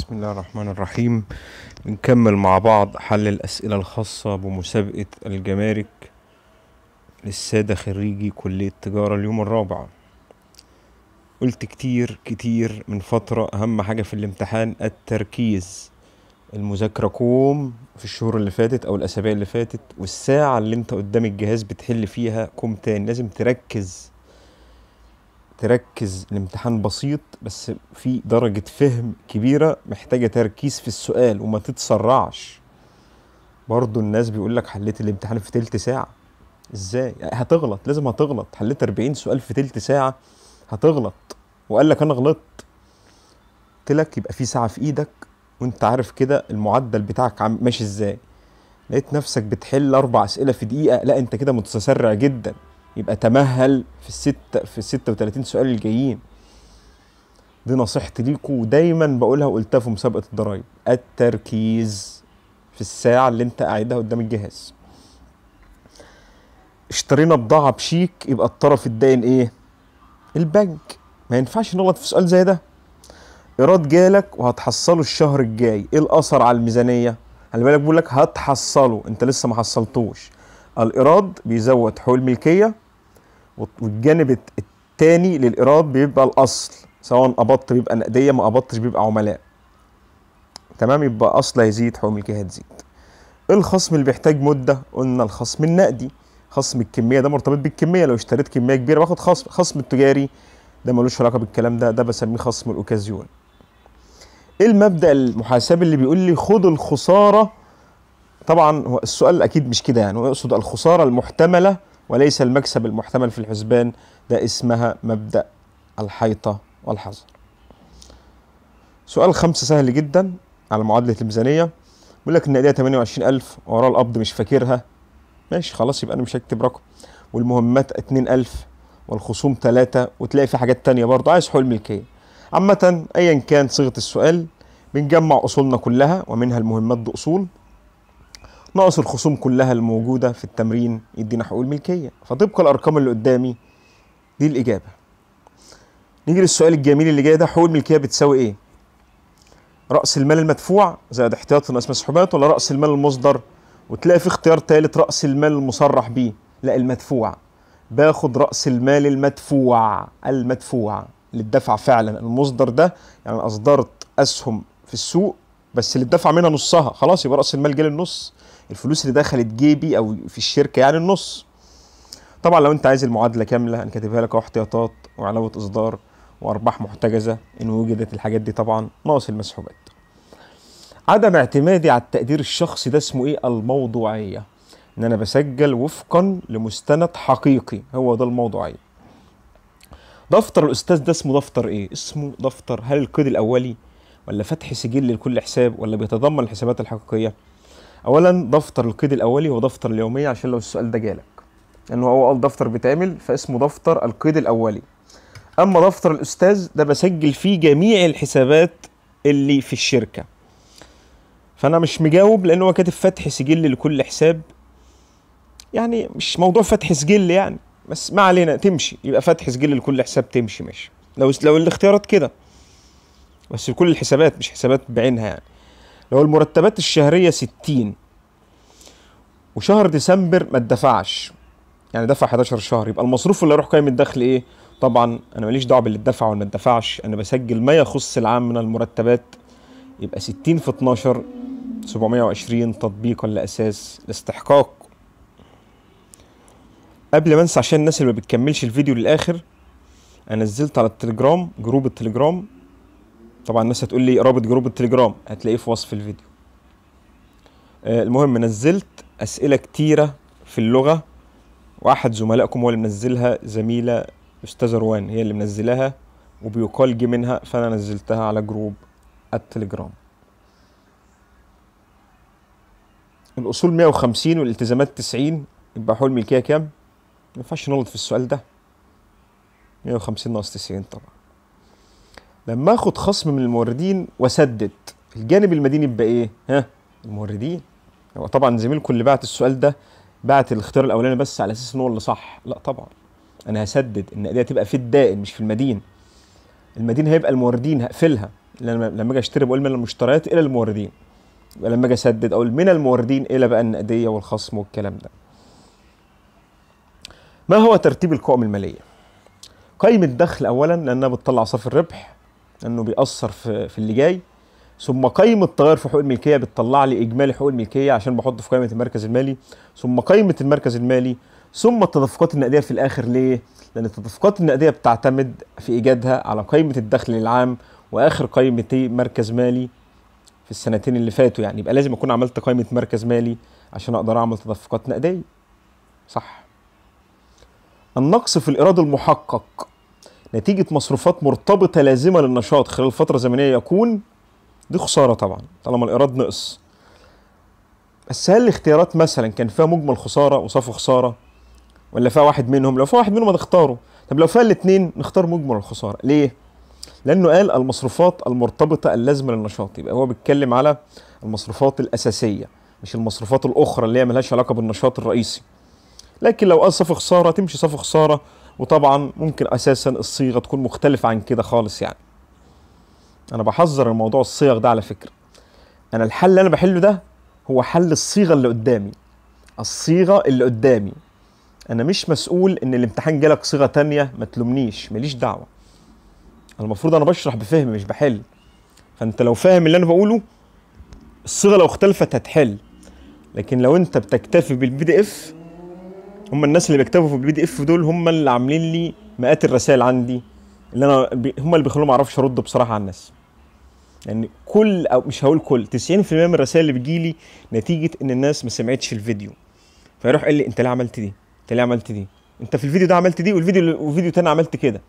بسم الله الرحمن الرحيم نكمل مع بعض حل الأسئلة الخاصة بمسابقة الجمارك للسادة خريجي كلية تجارة اليوم الرابع قلت كتير كتير من فترة أهم حاجة في الامتحان التركيز المذاكرة كوم في الشهور اللي فاتت أو الأسابيع اللي فاتت والساعة اللي أنت قدام الجهاز بتحل فيها كوم تاني لازم تركز تركز الامتحان بسيط بس في درجة فهم كبيرة محتاجة تركيز في السؤال وما تتسرعش برضو الناس بيقول لك حليت الامتحان في تلت ساعة ازاي يعني هتغلط لازم هتغلط حليت 40 سؤال في تلت ساعة هتغلط وقال لك انا غلطت قلت لك يبقى في ساعة في ايدك وانت عارف كده المعدل بتاعك ماشي ازاي لقيت نفسك بتحل اربع اسئلة في دقيقة لا انت كده متسرع جدا يبقى تمهل في الستة في 36 سؤال الجايين دي نصيحتي ليكوا ودايما بقولها وقلتها في مسابقه الضرايب التركيز في الساعه اللي انت قاعدها قدام الجهاز اشترينا بضاعه بشيك يبقى الطرف الدائن ايه البنك ما ينفعش نغلط في سؤال زي ده ايراد جالك وهتحصله الشهر الجاي ايه الاثر على الميزانيه خلي بالك بيقول لك هتحصله انت لسه ما حصلتوش الإيراد بيزود حقوق الملكية والجانب التاني للإيراد بيبقى الأصل سواء قبضت بيبقى نقدية ما قبضتش بيبقى عملاء تمام يبقى أصل هيزيد حقوق الملكية هتزيد إيه الخصم اللي بيحتاج مدة قلنا الخصم النقدي خصم الكمية ده مرتبط بالكمية لو اشتريت كمية كبيرة باخد خصم خصم التجاري ده ملوش علاقة بالكلام ده ده بسميه خصم الأوكازيون إيه المبدأ المحاسبي اللي بيقول لي خد الخسارة طبعا هو السؤال اكيد مش كده يعني يقصد الخساره المحتمله وليس المكسب المحتمل في الحسبان ده اسمها مبدا الحيطه والحذر سؤال خمسة سهل جدا على معادلة الميزانية بيقول لك النقدية 28000 وراء القبض مش فاكرها ماشي خلاص يبقى أنا مش هكتب رقم والمهمات 2000 والخصوم 3 وتلاقي في حاجات تانية برضه عايز حقوق الملكية عامة أيا كان صيغة السؤال بنجمع أصولنا كلها ومنها المهمات بأصول ناقص الخصوم كلها الموجوده في التمرين يدينا حقوق الملكيه فطبق الارقام اللي قدامي دي الاجابه نيجي للسؤال الجميل اللي جاي ده حقوق الملكيه بتساوي ايه راس المال المدفوع زائد احتياطي ناقص مسحوبات ولا راس المال المصدر وتلاقي في اختيار ثالث راس المال المصرح بيه لا المدفوع باخد راس المال المدفوع المدفوع للدفع فعلا المصدر ده يعني اصدرت اسهم في السوق بس اللي اتدفع منها نصها خلاص يبقى راس المال جه للنص الفلوس اللي دخلت جيبي او في الشركه يعني النص طبعا لو انت عايز المعادله كامله انا كاتبها لك احتياطات وعلاوه اصدار وارباح محتجزه ان وجدت الحاجات دي طبعا ناقص المسحوبات عدم اعتمادي على التقدير الشخصي ده اسمه ايه الموضوعيه ان انا بسجل وفقا لمستند حقيقي هو ده الموضوعيه دفتر الاستاذ ده اسمه دفتر ايه اسمه دفتر هل القيد الاولي ولا فتح سجل لكل حساب ولا بيتضمن الحسابات الحقيقيه اولا دفتر القيد الاولي هو دفتر اليوميه عشان لو السؤال ده جالك لانه هو اول دفتر بيتعمل فاسمه دفتر القيد الاولي اما دفتر الاستاذ ده بسجل فيه جميع الحسابات اللي في الشركه فانا مش مجاوب لان هو كاتب فتح سجل لكل حساب يعني مش موضوع فتح سجل يعني بس ما علينا تمشي يبقى فتح سجل لكل حساب تمشي ماشي لو لو الاختيارات كده بس لكل الحسابات مش حسابات بعينها يعني لو المرتبات الشهرية 60 وشهر ديسمبر ما اتدفعش يعني دفع 11 شهر يبقى المصروف اللي هيروح قايم الدخل ايه؟ طبعا انا ماليش دعوه باللي اتدفع ولا اتدفعش انا بسجل ما يخص العام من المرتبات يبقى 60 في 12 720 تطبيقا لاساس الاستحقاق قبل ما انسى عشان الناس اللي ما بتكملش الفيديو للاخر انا نزلت على التليجرام جروب التليجرام طبعا الناس هتقول لي رابط جروب التليجرام هتلاقيه في وصف الفيديو آه، المهم نزلت اسئله كتيره في اللغه واحد زملائكم هو اللي منزلها زميله استاذه روان هي اللي منزلاها وبيقال جه منها فانا نزلتها على جروب التليجرام الاصول 150 والالتزامات 90 يبقى حول ملكيه كام ما ينفعش نغلط في السؤال ده 150 ناقص 90 طبعا لما اخد خصم من الموردين واسدد الجانب المديني يبقى ايه ها الموردين هو طبعا زميلكم اللي بعت السؤال ده بعت الاختيار الاولاني بس على اساس ان هو اللي صح لا طبعا انا هسدد النقديه تبقى في الدائن مش في المدين المدين هيبقى الموردين هقفلها لما اجي اشتري بقول من المشتريات الى الموردين لما اجي اسدد اقول من الموردين الى بقى النقديه والخصم والكلام ده ما هو ترتيب القوائم الماليه قيمه الدخل اولا لانها بتطلع صافي الربح انه بيأثر في, في اللي جاي ثم قيمة تغير في حقوق الملكية بتطلع لي إجمالي حقوق الملكية عشان بحطه في قائمة المركز المالي ثم قائمة المركز المالي ثم التدفقات النقدية في الآخر ليه؟ لأن التدفقات النقدية بتعتمد في إيجادها على قائمة الدخل العام وآخر قائمتي مركز مالي في السنتين اللي فاتوا يعني يبقى لازم أكون عملت قائمة مركز مالي عشان أقدر أعمل تدفقات نقدية صح النقص في الإيراد المحقق نتيجه مصروفات مرتبطه لازمه للنشاط خلال فتره زمنيه يكون دي خساره طبعا طالما الايراد نقص بس هل الاختيارات مثلا كان فيها مجمل خساره وصف خساره ولا فيها واحد منهم لو فيها واحد منهم هنختاره طب لو فيها الاثنين نختار مجمل الخساره ليه لانه قال المصروفات المرتبطه اللازمه للنشاط يبقى هو بيتكلم على المصروفات الاساسيه مش المصروفات الاخرى اللي هي ملهاش علاقه بالنشاط الرئيسي لكن لو قال صف خساره تمشي صف خساره وطبعا ممكن اساسا الصيغه تكون مختلفه عن كده خالص يعني انا بحذر الموضوع الصيغ ده على فكره انا الحل اللي انا بحله ده هو حل الصيغه اللي قدامي الصيغه اللي قدامي انا مش مسؤول ان الامتحان جالك صيغه تانية ما تلومنيش ماليش دعوه المفروض انا بشرح بفهم مش بحل فانت لو فاهم اللي انا بقوله الصيغه لو اختلفت هتحل لكن لو انت بتكتفي بالبي دي اف هم الناس اللي بيكتبوا في البي دي اف دول هم اللي عاملين لي مئات الرسائل عندي اللي انا بي هم اللي بيخلوني ما اعرفش ارد بصراحه على الناس يعني كل او مش هقول كل 90% من الرسائل اللي بتجي لي نتيجه ان الناس ما سمعتش الفيديو فيروح قال لي انت ليه عملت دي انت ليه عملت دي انت في الفيديو ده عملت دي والفيديو وفيديو تاني عملت كده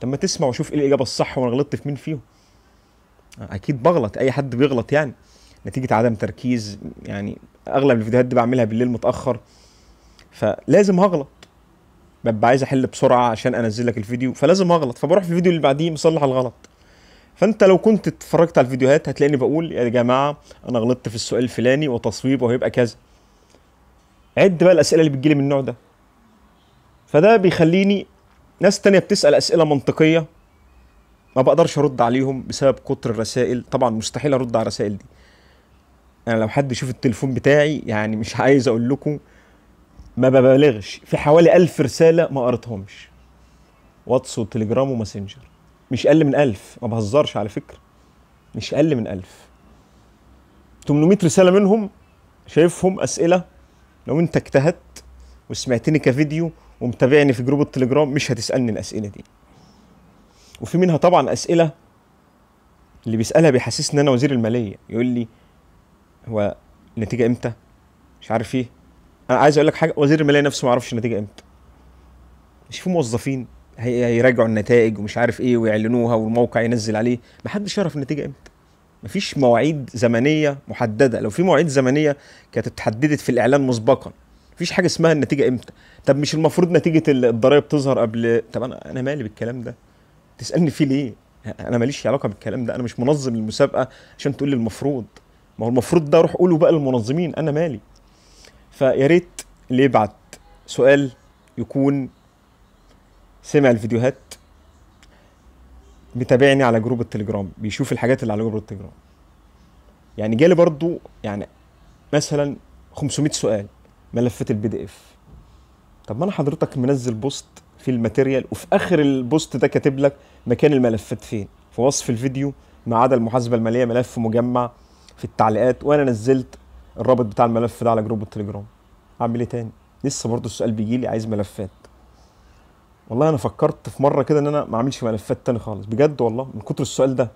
طب ما تسمع وشوف ايه الاجابه الصح وانا غلطت في مين فيهم اكيد بغلط اي حد بيغلط يعني نتيجه عدم تركيز يعني اغلب الفيديوهات دي بعملها بالليل متاخر فلازم هغلط ببقى عايز احل بسرعه عشان انزل لك الفيديو فلازم هغلط فبروح في الفيديو اللي بعديه مصلح الغلط فانت لو كنت اتفرجت على الفيديوهات هتلاقيني بقول يا جماعه انا غلطت في السؤال الفلاني وتصويبه هيبقى كذا عد بقى الاسئله اللي بتجيلي من النوع ده فده بيخليني ناس تانية بتسال اسئله منطقيه ما بقدرش ارد عليهم بسبب كتر الرسائل طبعا مستحيل ارد على الرسائل دي انا لو حد يشوف التليفون بتاعي يعني مش عايز اقول لكم ما ببالغش في حوالي ألف رسالة ما قريتهمش واتس وتليجرام وماسنجر مش أقل من ألف ما بهزرش على فكرة مش أقل من ألف 800 رسالة منهم شايفهم أسئلة لو أنت اجتهدت وسمعتني كفيديو ومتابعني في جروب التليجرام مش هتسألني الأسئلة دي وفي منها طبعا أسئلة اللي بيسألها بيحسسني إن أنا وزير المالية يقول لي هو النتيجة إمتى؟ مش عارف إيه انا عايز اقول لك حاجه وزير الماليه نفسه ما يعرفش النتيجه امتى مش في موظفين هيراجعوا النتائج ومش عارف ايه ويعلنوها والموقع ينزل عليه ما حدش يعرف النتيجه امتى مفيش مواعيد زمنيه محدده لو في مواعيد زمنيه كانت اتحددت في الاعلان مسبقا مفيش حاجه اسمها النتيجه امتى طب مش المفروض نتيجه الضرايب تظهر قبل طب انا انا مالي بالكلام ده تسالني فيه ليه انا ماليش علاقه بالكلام ده انا مش منظم المسابقه عشان تقول لي المفروض ما هو المفروض ده روح قوله بقى للمنظمين انا مالي فيا ريت اللي يبعت سؤال يكون سمع الفيديوهات متابعني على جروب التليجرام بيشوف الحاجات اللي على جروب التليجرام يعني جالي برضو يعني مثلا 500 سؤال ملفات البي دي اف طب ما انا حضرتك منزل بوست في الماتيريال وفي اخر البوست ده كاتب لك مكان الملفات فين في وصف الفيديو ما عدا المحاسبه الماليه ملف مجمع في التعليقات وانا نزلت الرابط بتاع الملف ده على جروب التليجرام اعمل ايه تاني لسه برضه السؤال بيجي لي عايز ملفات والله انا فكرت في مره كده ان انا ما اعملش ملفات تاني خالص بجد والله من كتر السؤال ده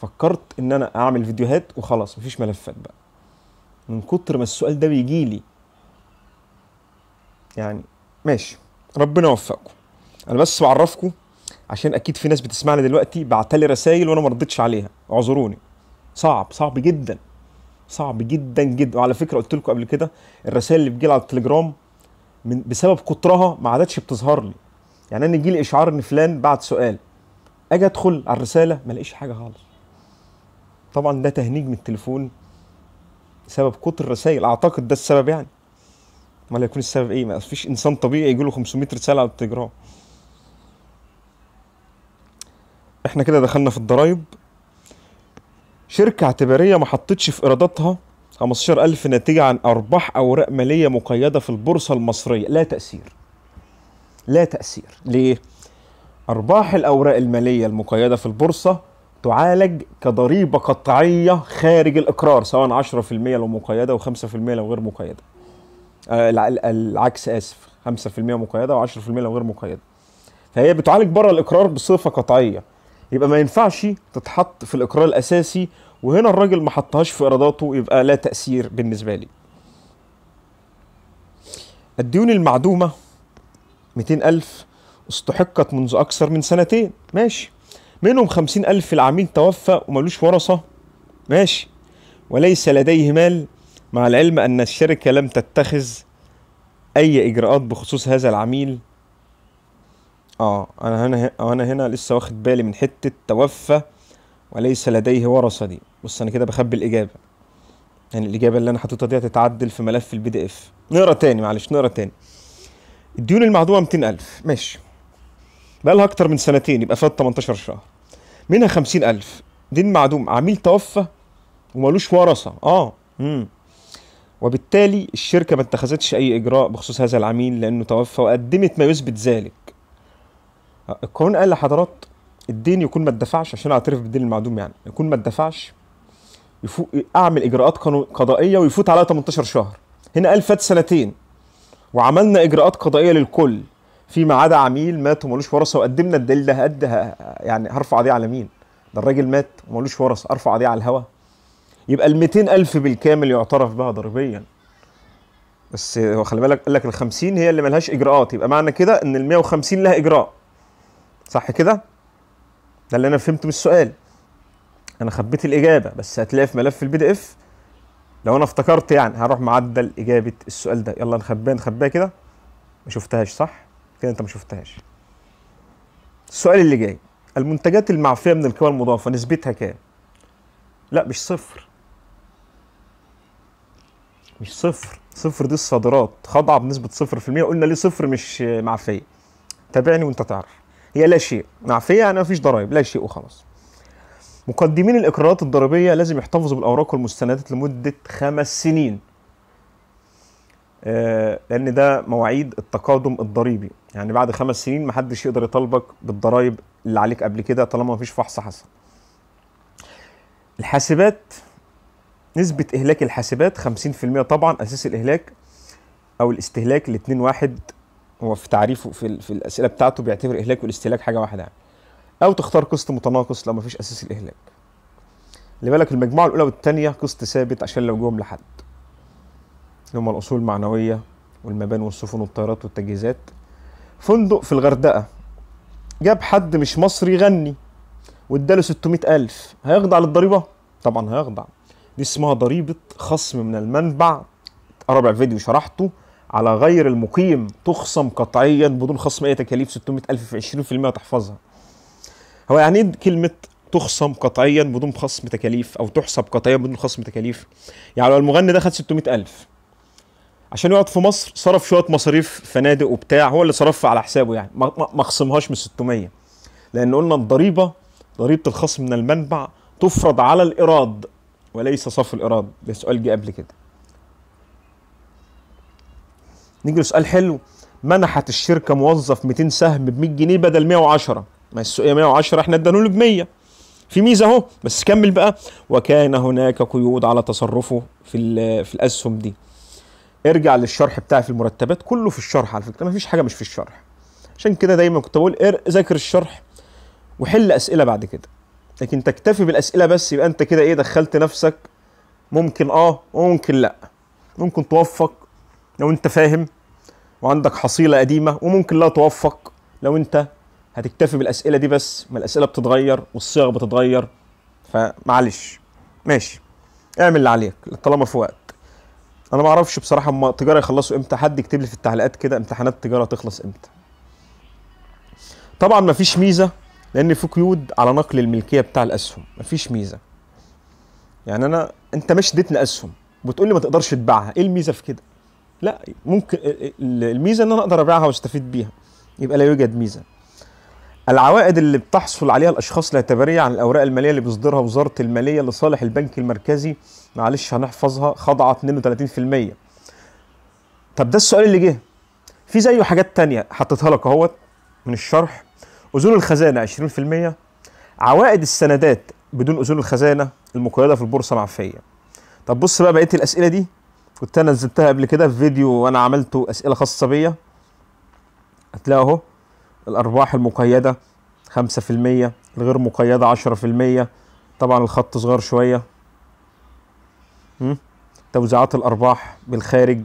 فكرت ان انا اعمل فيديوهات وخلاص مفيش ملفات بقى من كتر ما السؤال ده بيجي لي يعني ماشي ربنا يوفقكم انا بس بعرفكم عشان اكيد في ناس بتسمعني دلوقتي بعتلي رسائل وانا ما رديتش عليها اعذروني صعب صعب جدا صعب جدا جدا وعلى فكره قلت لكم قبل كده الرسائل اللي بتجيلي على التليجرام من بسبب كترها ما عادتش بتظهر لي يعني انا يجي لي اشعار ان فلان بعت سؤال اجي ادخل على الرساله ما الاقيش حاجه خالص طبعا ده تهنيج من التليفون بسبب كتر الرسائل اعتقد ده السبب يعني امال يكون السبب ايه ما فيش انسان طبيعي يجي له 500 رساله على التليجرام احنا كده دخلنا في الضرايب شركة اعتبارية ما حطتش في إيراداتها 15000 ناتجة عن أرباح أوراق مالية مقيدة في البورصة المصرية لا تأثير لا تأثير ليه؟ أرباح الأوراق المالية المقيدة في البورصة تعالج كضريبة قطعية خارج الإقرار سواء 10% لو مقيدة و5% لو غير مقيدة آه، العكس آسف 5% مقيدة و10% لو غير مقيدة فهي بتعالج بره الإقرار بصفة قطعية يبقى ما ينفعش تتحط في الإقرار الأساسي وهنا الراجل ما حطهاش في ايراداته يبقى لا تاثير بالنسبه لي الديون المعدومه 200000 استحقت منذ اكثر من سنتين ماشي منهم 50000 العميل توفى وملوش ورثه ماشي وليس لديه مال مع العلم ان الشركه لم تتخذ اي اجراءات بخصوص هذا العميل اه انا هنا انا هنا لسه واخد بالي من حته توفى وليس لديه ورثه دي بص انا كده بخبي الاجابه يعني الاجابه اللي انا حاططها دي هتتعدل في ملف البي دي اف نقرا تاني معلش نقرا تاني الديون المعدومه 200000 ماشي بقى لها اكتر من سنتين يبقى فات 18 شهر منها 50000 دين معدوم عميل توفى ومالوش ورثه اه امم وبالتالي الشركه ما اتخذتش اي اجراء بخصوص هذا العميل لانه توفى وقدمت ما يثبت ذلك أه، القانون قال لحضرات الدين يكون ما اتدفعش عشان اعترف بالدين المعدوم يعني يكون ما اتدفعش يفوق اعمل اجراءات قضائيه ويفوت عليها 18 شهر هنا قال فات سنتين وعملنا اجراءات قضائيه للكل فيما عدا عميل مات ومالوش ورثه وقدمنا الدليل ده قد يعني هرفع قضيه على مين ده الراجل مات ومالوش ورثه ارفع قضيه على الهوا يبقى ال 200000 بالكامل يعترف بها ضريبيا بس هو خلي بالك قال لك ال 50 هي اللي ملهاش اجراءات يبقى معنى كده ان ال 150 لها اجراء صح كده ده اللي انا فهمته من السؤال انا خبيت الاجابه بس هتلاقي في ملف البي دي اف لو انا افتكرت يعني هروح معدل اجابه السؤال ده يلا نخبيها نخبيها كده ما شفتهاش صح كده انت ما شفتهاش السؤال اللي جاي المنتجات المعفيه من القوى المضافه نسبتها كام لا مش صفر مش صفر صفر دي الصادرات خاضعه بنسبه صفر في المية قلنا ليه صفر مش معفيه تابعني وانت تعرف هي لا شيء معفيه يعني مفيش ضرائب لا شيء وخلاص مقدمين الاقرارات الضريبيه لازم يحتفظوا بالاوراق والمستندات لمده خمس سنين آه، لان ده مواعيد التقادم الضريبي يعني بعد خمس سنين محدش يقدر يطالبك بالضرايب اللي عليك قبل كده طالما مفيش فحص حصل الحاسبات نسبة إهلاك الحاسبات 50% طبعا أساس الإهلاك أو الاستهلاك الاتنين واحد هو في تعريفه في, في الاسئله بتاعته بيعتبر الاهلاك والاستهلاك حاجه واحده يعني. او تختار قسط متناقص لو ما فيش اساس الاهلاك اللي بالك المجموعه الاولى والثانيه قسط ثابت عشان لو جوهم لحد اللي هم الاصول المعنويه والمباني والسفن والطيارات والتجهيزات فندق في الغردقه جاب حد مش مصري يغني واداله 600000 هيخضع للضريبه طبعا هيخضع دي اسمها ضريبه خصم من المنبع رابع فيديو شرحته على غير المقيم تخصم قطعيا بدون خصم اي تكاليف 600000 في 20% وتحفظها هو يعني ايه كلمه تخصم قطعيا بدون خصم تكاليف او تحسب قطعيا بدون خصم تكاليف يعني لو المغني ده خد 600000 عشان يقعد في مصر صرف شويه مصاريف فنادق وبتاع هو اللي صرفها على حسابه يعني ما خصمهاش من 600 لان قلنا الضريبه ضريبه الخصم من المنبع تفرض على الايراد وليس صف الايراد ده سؤال جه قبل كده نيجي لسؤال حلو منحت الشركه موظف 200 سهم ب 100 جنيه بدل 110 ما السوقيه 110 احنا ادانا له ب 100 في ميزه اهو بس كمل بقى وكان هناك قيود على تصرفه في في الاسهم دي ارجع للشرح بتاعي في المرتبات كله في الشرح على فكره ما فيش حاجه مش في الشرح عشان كده دايما كنت بقول ذاكر الشرح وحل اسئله بعد كده لكن تكتفي بالاسئله بس يبقى انت كده ايه دخلت نفسك ممكن اه وممكن لا ممكن توفق لو انت فاهم وعندك حصيله قديمه وممكن لا توفق لو انت هتكتفي بالاسئله دي بس ما الاسئله بتتغير والصيغ بتتغير فمعلش ماشي اعمل اللي عليك طالما في وقت انا ما اعرفش بصراحه ما التجاره يخلصوا امتى حد يكتب لي في التعليقات كده امتحانات التجاره تخلص امتى طبعا ما فيش ميزه لان في قيود على نقل الملكيه بتاع الاسهم ما فيش ميزه يعني انا انت مش اديتني اسهم وبتقول لي ما تقدرش تبيعها ايه الميزه في كده لا ممكن الميزه ان انا اقدر ابيعها واستفيد بيها يبقى لا يوجد ميزه العوائد اللي بتحصل عليها الاشخاص الاعتباريه عن الاوراق الماليه اللي بيصدرها وزاره الماليه لصالح البنك المركزي معلش هنحفظها خاضعه 32% طب ده السؤال اللي جه في زيه حاجات تانية حطيتها لك اهوت من الشرح اذون الخزانه 20% عوائد السندات بدون اذون الخزانه المقيده في البورصه معفيه طب بص بقى بقيه الاسئله دي كنت انا نزلتها قبل كده في فيديو وانا عملته اسئله خاصه بيا هتلاقي اهو الارباح المقيده 5% الغير مقيده 10% طبعا الخط صغير شويه توزيعات الارباح بالخارج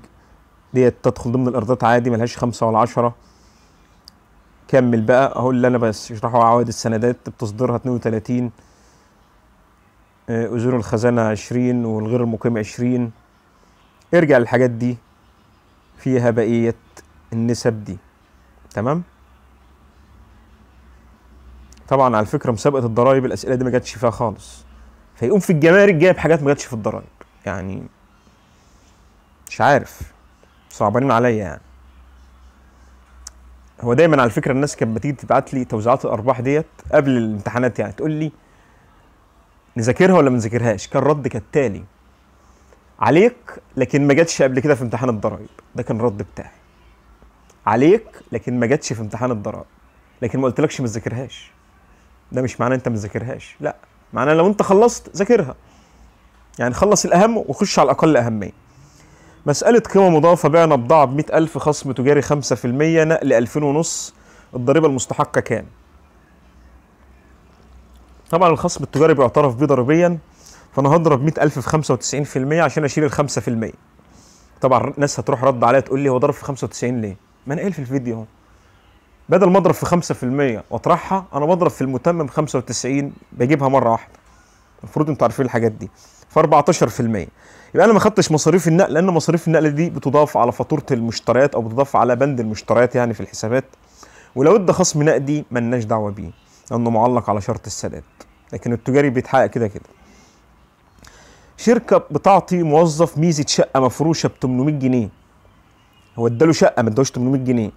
ديت تدخل ضمن الايرادات عادي ملهاش خمسة ولا عشرة كمل بقى اهو اللي انا بس اشرحه عوائد السندات بتصدرها 32 آه، اذون الخزانه 20 والغير المقيم 20 ارجع للحاجات دي فيها بقية النسب دي تمام طبعا على فكره مسابقه الضرايب الاسئله دي ما جاتش فيها خالص فيقوم في الجمارك جايب حاجات ما جاتش في الضرايب يعني مش عارف صعبانين عليا يعني هو دايما على فكره الناس كانت بتيجي تبعت لي توزيعات الارباح ديت قبل الامتحانات يعني تقول لي نذاكرها ولا ما نذاكرهاش كان الرد كالتالي عليك لكن ما جاتش قبل كده في امتحان الضرايب ده كان الرد بتاعي عليك لكن ما جاتش في امتحان الضرايب لكن ما قلتلكش ما تذاكرهاش ده مش معناه انت ما تذاكرهاش لا معناه لو انت خلصت ذاكرها يعني خلص الاهم وخش على الاقل اهميه مسألة قيمة مضافة بعنا بضاعة ب 100000 خصم تجاري 5% نقل 2000 ونص الضريبة المستحقة كام؟ طبعا الخصم التجاري بيعترف به ضريبيا فانا هضرب 100000 في 95% عشان اشيل ال 5% طبعا ناس هتروح رد عليا تقول لي هو ضرب في 95 ليه؟ ما انا قايل في الفيديو اهو بدل ما اضرب في 5% واطرحها انا بضرب في المتمم 95 بجيبها مره واحده المفروض انتوا عارفين الحاجات دي ف 14% يبقى انا ما خدتش مصاريف النقل لان مصاريف النقل دي بتضاف على فاتوره المشتريات او بتضاف على بند المشتريات يعني في الحسابات ولو ادى خصم نقدي ملناش دعوه بيه لانه معلق على شرط السداد لكن التجاري بيتحقق كده كده شركه بتعطي موظف ميزه شقه مفروشه ب 800 جنيه هو اداله شقه ما اداهوش 800 جنيه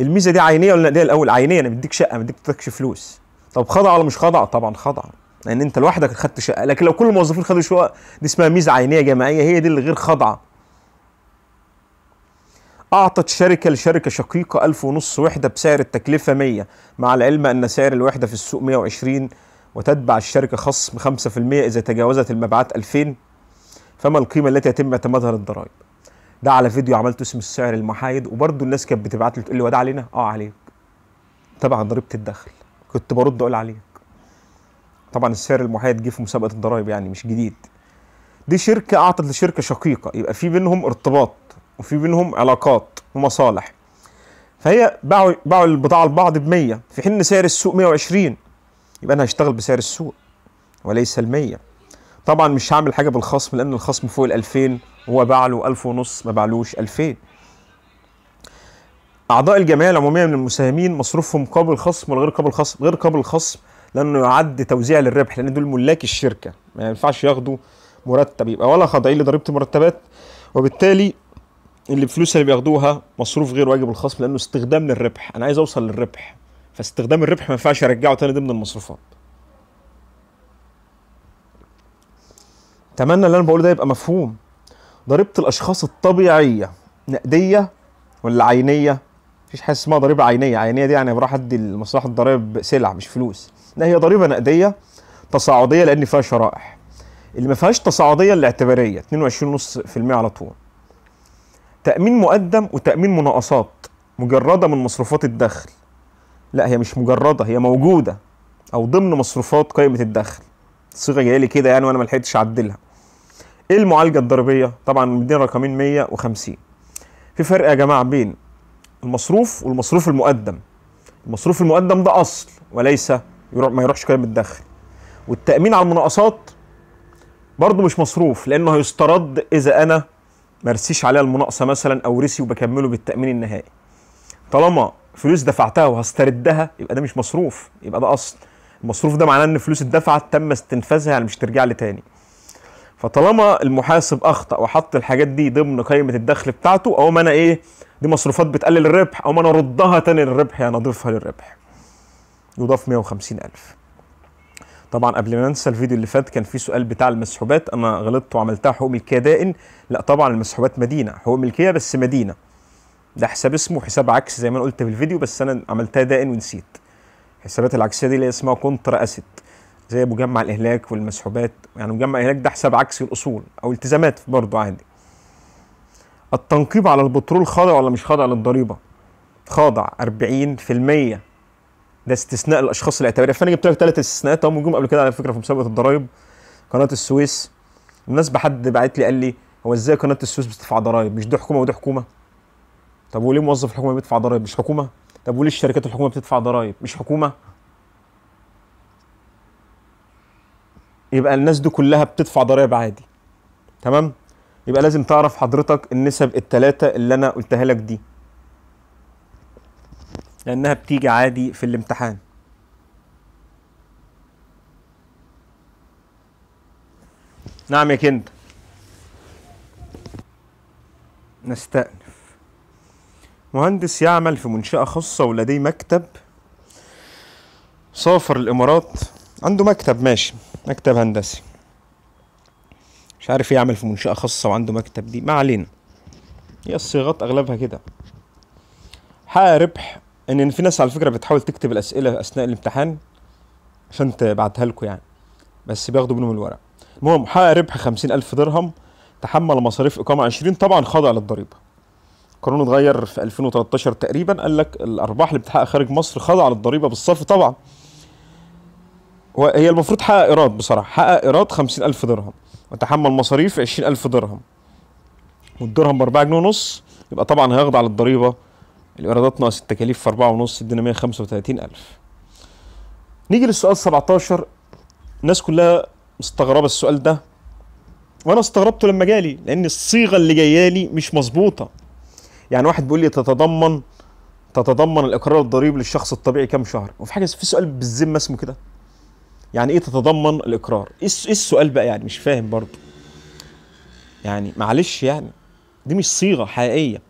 الميزه دي عينيه ولا نقديها الاول عينيه انا مديك شقه ما بديكش فلوس طب خضع ولا مش خضع طبعا خضع لان انت لوحدك خدت شقه لكن لو كل الموظفين خدوا شقه دي اسمها ميزه عينيه جماعيه هي دي اللي غير خاضعه أعطت شركة لشركة شقيقة ألف ونص وحدة بسعر التكلفة 100 مع العلم أن سعر الوحدة في السوق 120 وتتبع الشركة خصم 5% إذا تجاوزت المبيعات 2000 فما القيمة التي يتم اعتمادها للضرائب؟ ده على فيديو عملته اسمه السعر المحايد وبرده الناس كانت بتبعت لي تقول لي هو ده علينا؟ اه عليك. تبع ضريبة الدخل كنت برد أقول عليك. طبعا السعر المحايد جه في مسابقة الضرائب يعني مش جديد. دي شركة أعطت لشركة شقيقة يبقى في بينهم ارتباط وفي بينهم علاقات ومصالح. فهي باعوا باعوا البضاعة لبعض ب 100 في حين سعر السوق 120 يبقى انا هشتغل بسعر السوق وليس ال طبعا مش هعمل حاجه بالخصم لان الخصم فوق ال 2000 هو باع له 1000 ونص ما باعلوش 2000 اعضاء الجمعيه العموميه من المساهمين مصروفهم قابل خصم ولا غير قابل خصم غير قابل خصم لانه يعد توزيع للربح لان دول ملاك الشركه ما ينفعش ياخدوا مرتب يبقى ولا خاضعين لضريبه المرتبات وبالتالي اللي الفلوس اللي بياخدوها مصروف غير واجب الخصم لانه استخدام للربح انا عايز اوصل للربح فاستخدام الربح ما ينفعش ارجعه تاني ضمن المصروفات اتمنى اللي انا بقوله ده يبقى مفهوم ضريبه الاشخاص الطبيعيه نقديه ولا عينيه مفيش حاجه اسمها ضريبه عينيه عينيه دي يعني بروح ادي لمصلحه الضرايب سلع مش فلوس لا هي ضريبه نقديه تصاعديه لان فيها شرائح اللي ما فيهاش تصاعديه الاعتباريه 22.5% على طول تامين مقدم وتامين مناقصات مجرده من مصروفات الدخل لا هي مش مجرده هي موجوده او ضمن مصروفات قائمه الدخل الصيغه جايه لي كده يعني وانا ما لحقتش اعدلها ايه المعالجه الضريبيه طبعا مدينا رقمين 150 في فرق يا جماعه بين المصروف والمصروف المقدم المصروف المقدم ده اصل وليس ما يروحش قائمه الدخل والتامين على المناقصات برضه مش مصروف لانه هيسترد اذا انا مرسيش عليها المناقصه مثلا او رسي وبكمله بالتامين النهائي طالما فلوس دفعتها وهستردها يبقى ده مش مصروف يبقى ده اصل المصروف ده معناه ان فلوس اتدفعت تم استنفاذها يعني مش ترجع لي تاني فطالما المحاسب اخطا وحط الحاجات دي ضمن قائمه الدخل بتاعته او ما انا ايه دي مصروفات بتقلل الربح او ما انا اردها تاني للربح يعني اضيفها للربح يضاف 150000 طبعا قبل ما ننسى الفيديو اللي فات كان في سؤال بتاع المسحوبات انا غلطت وعملتها حقوق ملكيه دائن لا طبعا المسحوبات مدينه حقوق ملكيه بس مدينه ده حساب اسمه حساب عكس زي ما انا قلت في الفيديو بس انا عملتها دائن ونسيت الحسابات العكسيه دي اللي اسمها كونترا اسيت زي مجمع الاهلاك والمسحوبات يعني مجمع الاهلاك ده حساب عكسي الاصول او التزامات برضه عادي التنقيب على البترول خاضع ولا مش خاضع للضريبه خاضع 40% ده استثناء الاشخاص الاعتباريه فانا جبت لك ثلاث استثناءات هم جم قبل كده على فكره في مسابقه الضرايب قناه السويس بالمناسبه حد بعت لي قال لي هو ازاي قناه السويس بتدفع ضرايب مش دي حكومه ودي حكومه طب وليه موظف الحكومه بيدفع ضرائب مش حكومه طب وليه الشركات الحكومه بتدفع ضرائب مش حكومه يبقى الناس دي كلها بتدفع ضرائب عادي تمام يبقى لازم تعرف حضرتك النسب الثلاثه اللي انا قلتها لك دي لانها بتيجي عادي في الامتحان نعم يا كند نستأنف مهندس يعمل في منشأة خاصة ولديه مكتب سافر الإمارات عنده مكتب ماشي مكتب هندسي مش عارف يعمل في منشأة خاصة وعنده مكتب دي ما علينا هي الصيغات أغلبها كده حقق ربح ان في ناس على فكره بتحاول تكتب الاسئله اثناء الامتحان عشان تبعتها لكم يعني بس بياخدوا منهم الورق المهم حقق ربح خمسين ألف درهم تحمل مصاريف إقامة عشرين طبعا خضع للضريبة قانون اتغير في 2013 تقريبا قال لك الارباح اللي بتحقق خارج مصر خاضعه للضريبه بالصرف طبعا هي المفروض تحقق ايراد بصراحه حقق ايراد 50000 درهم وتحمل مصاريف 20000 درهم والدرهم ب 4 جنيه ونص يبقى طبعا هيخضع للضريبه الايرادات ناقص التكاليف في 4 ونص ادينا 135000 نيجي للسؤال 17 الناس كلها مستغربه السؤال ده وانا استغربته لما جالي لان الصيغه اللي جايه لي مش مظبوطه يعني واحد بيقول لي تتضمن تتضمن الاقرار الضريبي للشخص الطبيعي كم شهر وفي حاجه في سؤال بالذمه اسمه كده يعني ايه تتضمن الاقرار إيه, ايه السؤال بقى يعني مش فاهم برضه يعني معلش يعني دي مش صيغه حقيقيه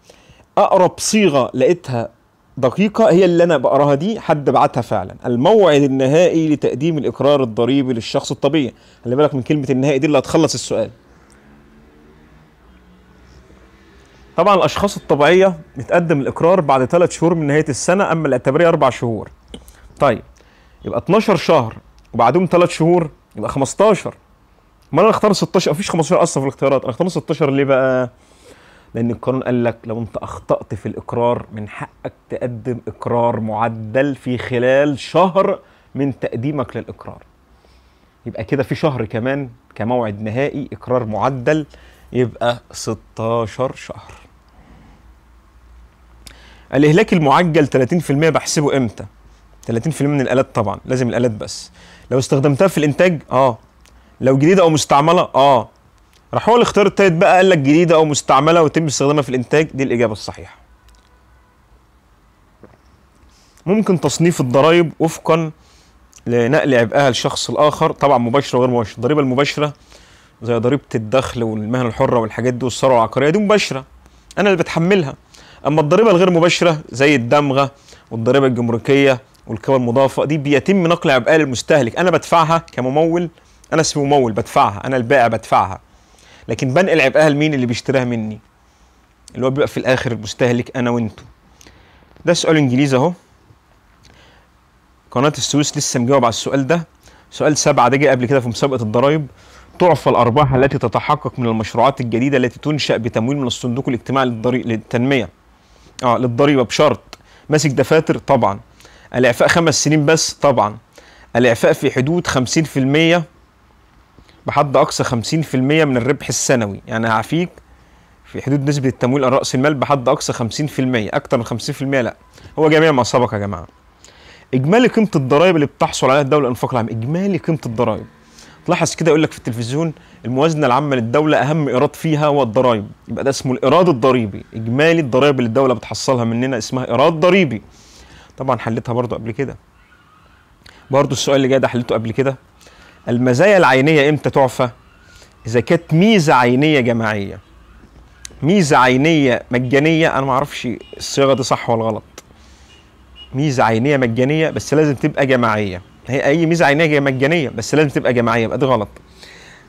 اقرب صيغه لقيتها دقيقة هي اللي أنا بقراها دي حد بعتها فعلا الموعد النهائي لتقديم الإقرار الضريبي للشخص الطبيعي خلي بالك من كلمة النهائي دي اللي هتخلص السؤال طبعا الاشخاص الطبيعيه بتقدم الاقرار بعد ثلاث شهور من نهايه السنه اما الاعتباريه اربع شهور طيب يبقى 12 شهر وبعدهم ثلاث شهور يبقى 15 ما انا اختار 16 مفيش 15 اصلا في الاختيارات انا اختار 16 ليه بقى لان القانون قال لك لو انت اخطات في الاقرار من حقك تقدم اقرار معدل في خلال شهر من تقديمك للاقرار يبقى كده في شهر كمان كموعد نهائي اقرار معدل يبقى 16 شهر الاهلاك المعجل 30% بحسبه امتى 30% من الالات طبعا لازم الالات بس لو استخدمتها في الانتاج اه لو جديده او مستعمله اه راح هو الاختيار التالت بقى قال لك جديده او مستعمله وتم استخدامها في الانتاج دي الاجابه الصحيحه ممكن تصنيف الضرائب وفقا لنقل عبئها للشخص الاخر طبعا مباشره وغير مباشره الضريبه المباشره زي ضريبه الدخل والمهنه الحره والحاجات دي والثروه العقاريه دي مباشره انا اللي بتحملها اما الضريبه الغير مباشره زي الدمغه والضريبه الجمركيه والقيمه المضافه دي بيتم نقل عبئها للمستهلك انا بدفعها كممول انا اسمي ممول بدفعها انا البائع بدفعها لكن بنقل عبئها لمين اللي بيشتريها مني اللي هو بيبقى في الاخر المستهلك انا وانتو ده سؤال انجليزي اهو قناه السويس لسه مجاوب على السؤال ده سؤال سبعة ده جه قبل كده في مسابقه الضرايب تعفى الارباح التي تتحقق من المشروعات الجديده التي تنشا بتمويل من الصندوق الاجتماعي للتنميه اه للضريبه بشرط ماسك دفاتر طبعا الاعفاء خمس سنين بس طبعا الاعفاء في حدود 50% بحد اقصى 50% من الربح السنوي يعني هعفيك في حدود نسبه التمويل على راس المال بحد اقصى 50% اكتر من 50% لا هو جميع ما سبق يا جماعه اجمالي قيمه الضرائب اللي بتحصل عليها الدوله الانفاق العام اجمالي قيمه الضرائب تلاحظ كده يقول لك في التلفزيون الموازنه العامه للدوله اهم ايراد فيها هو الضرائب يبقى ده اسمه الايراد الضريبي اجمالي الضرائب اللي الدوله بتحصلها مننا اسمها ايراد ضريبي طبعا حلتها برضو قبل كده برضو السؤال اللي جاي ده حلته قبل كده المزايا العينيه امتى تعفى اذا كانت ميزه عينيه جماعيه ميزه عينيه مجانيه انا ما اعرفش الصيغه دي صح ولا غلط ميزه عينيه مجانيه بس لازم تبقى جماعيه هي اي ميزه عينيه مجانيه بس لازم تبقى جماعيه يبقى دي غلط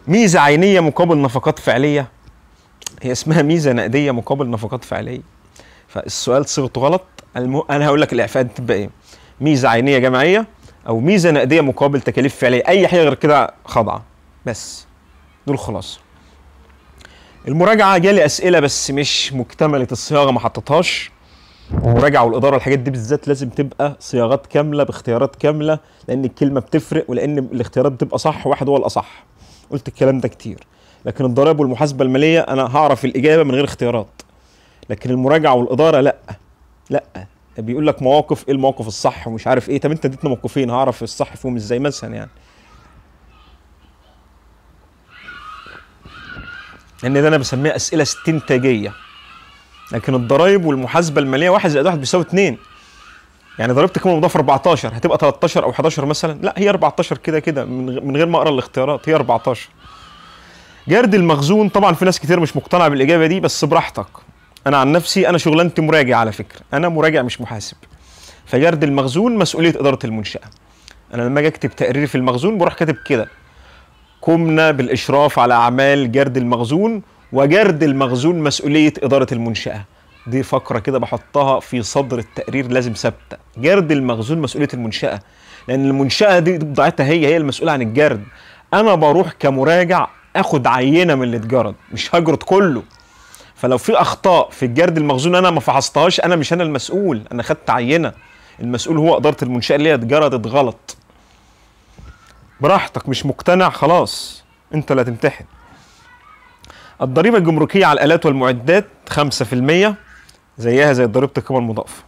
ميزه عينيه مقابل نفقات فعليه هي اسمها ميزه نقديه مقابل نفقات فعليه فالسؤال صيغته غلط المو... انا هقول لك الاعفاءات تبقى ايه ميزه عينيه جماعيه او ميزه نقديه مقابل تكاليف فعليه اي حاجه غير كده خاضعه بس دول خلاصه المراجعه جالي اسئله بس مش مكتمله الصياغه ما حطيتهاش المراجعه والاداره الحاجات دي بالذات لازم تبقى صياغات كامله باختيارات كامله لان الكلمه بتفرق ولان الاختيارات بتبقى صح واحد هو الاصح قلت الكلام ده كتير لكن الضرائب والمحاسبه الماليه انا هعرف الاجابه من غير اختيارات لكن المراجعه والاداره لا لا بيقول لك مواقف ايه الموقف الصح ومش عارف ايه طب انت اديتنا موقفين هعرف الصح فيهم ازاي مثلا يعني لان ده انا بسميها اسئله استنتاجيه لكن الضرايب والمحاسبه الماليه واحد زائد واحد بيساوي 2 يعني ضريبه القيمه مضافه 14 هتبقى 13 او 11 مثلا لا هي 14 كده كده من غير ما اقرا الاختيارات هي 14 جرد المخزون طبعا في ناس كتير مش مقتنعه بالاجابه دي بس براحتك انا عن نفسي انا شغلانتي مراجع على فكره انا مراجع مش محاسب فجرد المخزون مسؤوليه اداره المنشاه انا لما اجي اكتب تقرير في المخزون بروح كاتب كده قمنا بالاشراف على اعمال جرد المخزون وجرد المخزون مسؤوليه اداره المنشاه دي فقره كده بحطها في صدر التقرير لازم ثابته جرد المخزون مسؤوليه المنشاه لان المنشاه دي بضاعتها هي هي المسؤوله عن الجرد انا بروح كمراجع اخد عينه من اللي اتجرد مش هجرد كله فلو في اخطاء في الجرد المخزون انا ما فحصتهاش انا مش انا المسؤول انا خدت عينه المسؤول هو اداره المنشاه اللي هي اتجردت غلط براحتك مش مقتنع خلاص انت اللي هتمتحن الضريبة الجمركية على الآلات والمعدات 5% زيها زي ضريبة القيمة المضافة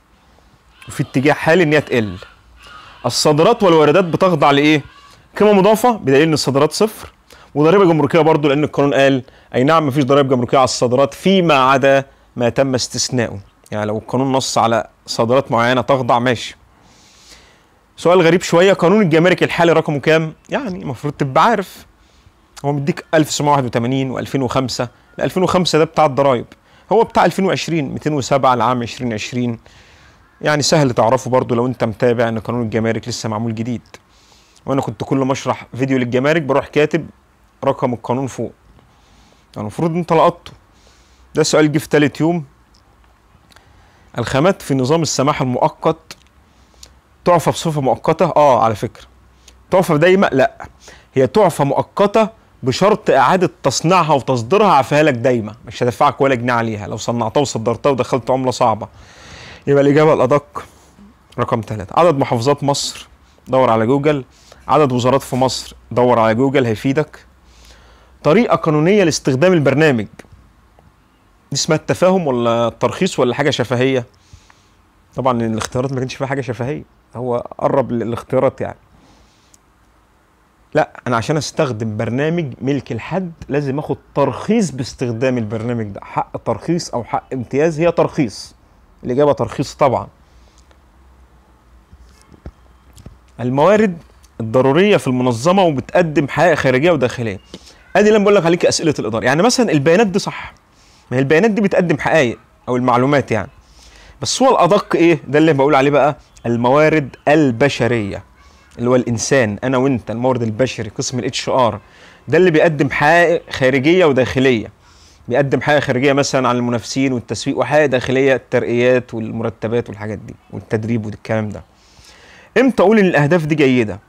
وفي اتجاه حالي إن هي تقل الصادرات والواردات بتخضع لإيه؟ قيمة مضافة بدليل إن الصادرات صفر وضريبة جمركية برضو لأن القانون قال أي نعم مفيش ضرائب جمركية على الصادرات فيما عدا ما تم استثناؤه يعني لو القانون نص على صادرات معينة تخضع ماشي سؤال غريب شوية قانون الجمارك الحالي رقمه كام؟ يعني المفروض تبقى عارف هو مديك 1981 و2005 ل 2005 ده بتاع الضرايب هو بتاع 2020 207 لعام 2020 يعني سهل تعرفه برضو لو انت متابع ان قانون الجمارك لسه معمول جديد وانا كنت كل ما اشرح فيديو للجمارك بروح كاتب رقم القانون فوق المفروض انت لقطته ده سؤال جه في تالت يوم الخامات في نظام السماح المؤقت تعفى بصفه مؤقته اه على فكره تعفى دايما لا هي تعفى مؤقته بشرط اعاده تصنيعها وتصديرها هعفيها لك دايما مش هدفعك ولا جنيه عليها لو صنعتها وصدرتها ودخلت عمله صعبه يبقى الاجابه الادق رقم ثلاثة عدد محافظات مصر دور على جوجل عدد وزارات في مصر دور على جوجل هيفيدك طريقه قانونيه لاستخدام البرنامج دي اسمها التفاهم ولا الترخيص ولا حاجه شفهيه طبعا الاختيارات ما كانش فيها حاجه شفهيه هو قرب للاختيارات يعني لا انا عشان استخدم برنامج ملك الحد لازم اخد ترخيص باستخدام البرنامج ده حق ترخيص او حق امتياز هي ترخيص الاجابه ترخيص طبعا الموارد الضروريه في المنظمه وبتقدم حقائق خارجيه وداخليه ادي اللي انا بقول لك عليك اسئله الاداره يعني مثلا البيانات دي صح ما هي البيانات دي بتقدم حقائق او المعلومات يعني بس هو الادق ايه ده اللي بقول عليه بقى الموارد البشريه اللي هو الانسان انا وانت المورد البشري قسم الاتش ار ده اللي بيقدم حقائق خارجيه وداخليه بيقدم حاجه خارجيه مثلا عن المنافسين والتسويق وحاجه داخليه الترقيات والمرتبات والحاجات دي والتدريب والكلام ده امتى اقول ان الاهداف دي جيده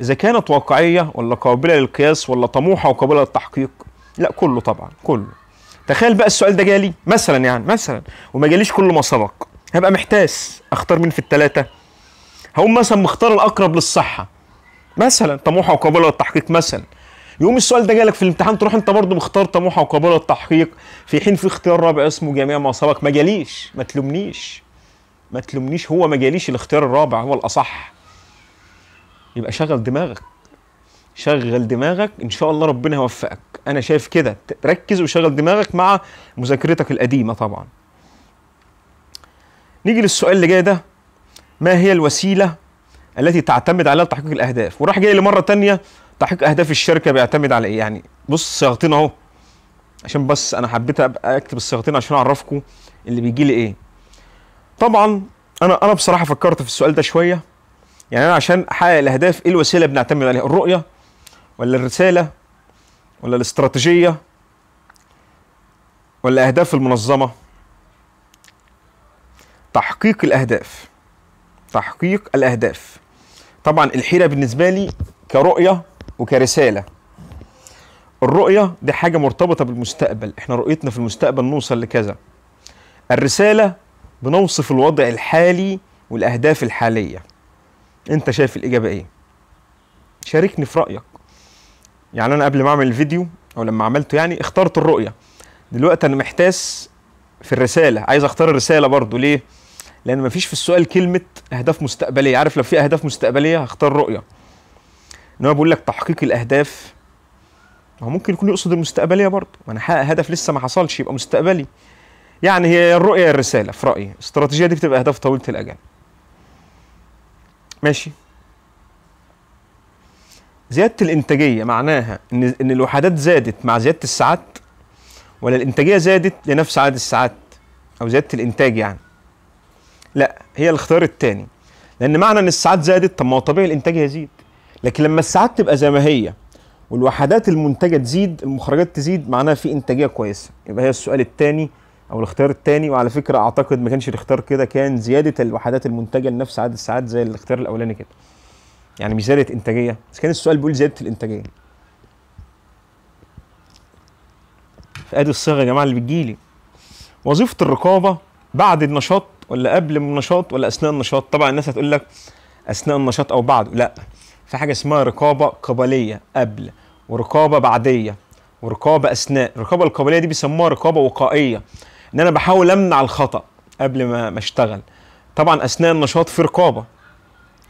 اذا كانت واقعيه ولا قابله للقياس ولا طموحه وقابله للتحقيق لا كله طبعا كله تخيل بقى السؤال ده جالي مثلا يعني مثلا وما جاليش كل ما سبق هبقى محتاس اختار مين في الثلاثه هقوم مثلا مختار الاقرب للصحه مثلا طموحه وقابله للتحقيق مثلا يقوم السؤال ده جالك في الامتحان تروح انت برضه مختار طموحه وقابله للتحقيق في حين في اختيار رابع اسمه جميع ما سبق ما جاليش ما تلومنيش ما تلومنيش هو ما جاليش الاختيار الرابع هو الاصح يبقى شغل دماغك شغل دماغك ان شاء الله ربنا يوفقك انا شايف كده ركز وشغل دماغك مع مذاكرتك القديمه طبعا نيجي للسؤال اللي جاي ده ما هي الوسيله التي تعتمد عليها لتحقيق الاهداف وراح جاي لمره تانية تحقيق اهداف الشركه بيعتمد على ايه يعني بص صياغتين اهو عشان بس انا حبيت ابقى اكتب الصياغتين عشان اعرفكم اللي بيجي لي ايه طبعا انا انا بصراحه فكرت في السؤال ده شويه يعني انا عشان احقق الاهداف ايه الوسيله اللي بنعتمد عليها الرؤيه ولا الرساله ولا الاستراتيجيه ولا اهداف المنظمه تحقيق الاهداف تحقيق الاهداف طبعا الحيره بالنسبه لي كرؤيه وكرساله الرؤيه دي حاجه مرتبطه بالمستقبل احنا رؤيتنا في المستقبل نوصل لكذا الرساله بنوصف الوضع الحالي والاهداف الحاليه انت شايف الاجابه ايه شاركني في رايك يعني انا قبل ما اعمل الفيديو او لما عملته يعني اخترت الرؤيه دلوقتي انا محتاس في الرساله عايز اختار الرساله برضو ليه لان مفيش في السؤال كلمه اهداف مستقبليه عارف لو في اهداف مستقبليه هختار رؤيه انما بقول لك تحقيق الاهداف ما هو ممكن يكون يقصد المستقبليه برضه ما انا حقق هدف لسه ما حصلش يبقى مستقبلي يعني هي الرؤيه هي الرساله في رايي الاستراتيجيه دي بتبقى اهداف طويله الاجل ماشي زياده الانتاجيه معناها ان ان الوحدات زادت مع زياده الساعات ولا الانتاجيه زادت لنفس عدد الساعات او زياده الانتاج يعني لا هي الاختيار الثاني لان معنى ان الساعات زادت طب ما هو طبيعي الانتاج هيزيد لكن لما الساعات تبقى زي ما هي والوحدات المنتجه تزيد المخرجات تزيد معناها في انتاجيه كويسه يبقى هي السؤال الثاني او الاختيار الثاني وعلى فكره اعتقد ما كانش الاختيار كده كان زياده الوحدات المنتجه لنفس عدد الساعات زي الاختيار الاولاني كده يعني مش زياده انتاجيه بس كان السؤال بيقول زياده الانتاجيه فادي الصيغه يا جماعه اللي بتجيلي وظيفه الرقابه بعد النشاط ولا قبل النشاط ولا اثناء النشاط طبعا الناس هتقول لك اثناء النشاط او بعده لا في حاجه اسمها رقابه قبليه قبل ورقابه بعديه ورقابه اثناء الرقابه القبليه دي بيسموها رقابه وقائيه ان انا بحاول امنع الخطا قبل ما ما اشتغل طبعا اثناء النشاط في رقابه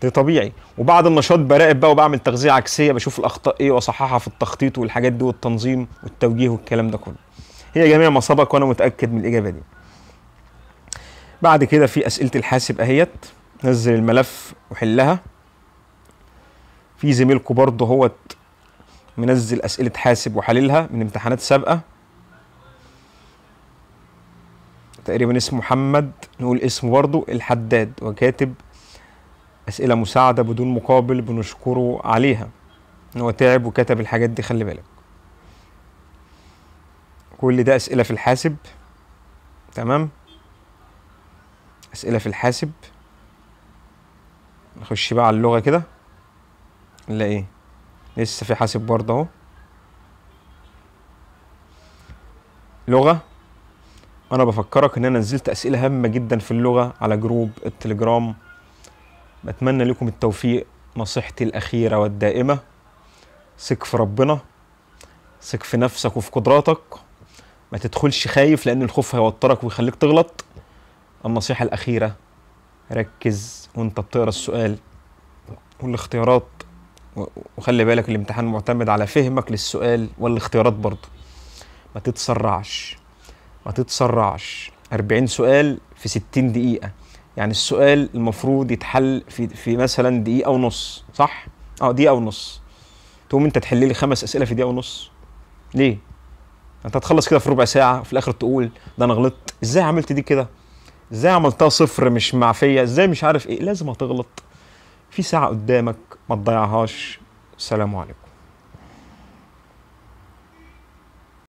ده طبيعي وبعد النشاط براقب بقى وبعمل تغذيه عكسيه بشوف الاخطاء ايه واصححها في التخطيط والحاجات دي والتنظيم والتوجيه والكلام ده كله هي جميع ما سبق وانا متاكد من الاجابه دي بعد كده في اسئله الحاسب اهيت نزل الملف وحلها في زميلكم برضه هوت منزل اسئله حاسب وحللها من امتحانات سابقه تقريبا اسمه محمد نقول اسمه برضه الحداد وكاتب اسئله مساعده بدون مقابل بنشكره عليها ان هو تعب وكتب الحاجات دي خلي بالك كل ده اسئله في الحاسب تمام اسئله في الحاسب نخش بقى على اللغه كده نلاقي ايه لسه في حاسب برضه اهو لغه انا بفكرك ان انا نزلت اسئله هامه جدا في اللغه على جروب التليجرام بتمنى لكم التوفيق نصيحتي الاخيره والدائمه ثق في ربنا ثق في نفسك وفي قدراتك ما تدخلش خايف لان الخوف هيوترك ويخليك تغلط النصيحة الأخيرة ركز وأنت بتقرأ السؤال والاختيارات وخلي بالك الامتحان معتمد على فهمك للسؤال والاختيارات برضه ما تتسرعش ما تتسرعش 40 سؤال في 60 دقيقة يعني السؤال المفروض يتحل في في مثلا دقيقة ونص صح؟ اه دقيقة ونص تقوم انت تحل لي خمس أسئلة في دقيقة ونص ليه؟ انت هتخلص كده في ربع ساعة وفي الآخر تقول ده أنا غلطت ازاي عملت دي كده؟ ازاي عملتها صفر مش معفيه ازاي مش عارف ايه لازم هتغلط في ساعه قدامك ما تضيعهاش سلام عليكم